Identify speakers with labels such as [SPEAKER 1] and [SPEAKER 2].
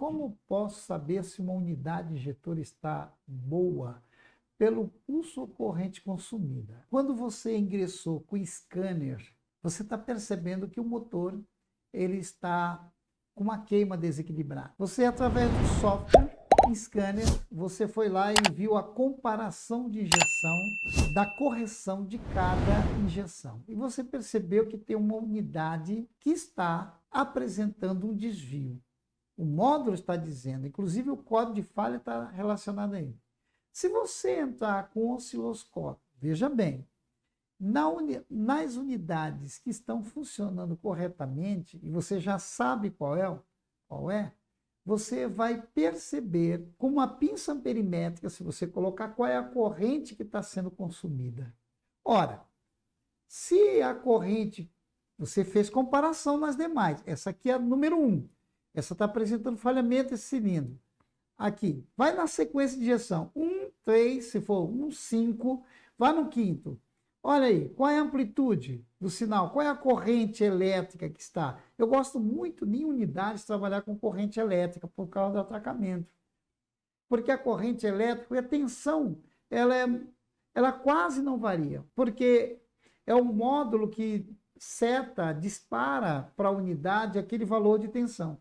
[SPEAKER 1] Como posso saber se uma unidade injetora está boa? Pelo pulso corrente consumida. Quando você ingressou com o scanner, você está percebendo que o motor ele está com uma queima desequilibrada. Você, através do software scanner, você foi lá e viu a comparação de injeção da correção de cada injeção. E você percebeu que tem uma unidade que está apresentando um desvio. O módulo está dizendo, inclusive o código de falha está relacionado a Se você entrar com osciloscópio, veja bem, na uni, nas unidades que estão funcionando corretamente, e você já sabe qual é, qual é, você vai perceber com uma pinça amperimétrica, se você colocar qual é a corrente que está sendo consumida. Ora, se a corrente, você fez comparação nas demais, essa aqui é a número 1. Um. Essa está apresentando falhamento esse cilindro. Aqui, vai na sequência de injeção. 1, 3, se for 1, 5, vai no quinto. Olha aí, qual é a amplitude do sinal? Qual é a corrente elétrica que está? Eu gosto muito em unidades trabalhar com corrente elétrica por causa do atracamento. Porque a corrente elétrica, e a tensão, ela, é, ela quase não varia. Porque é um módulo que seta, dispara para a unidade aquele valor de tensão.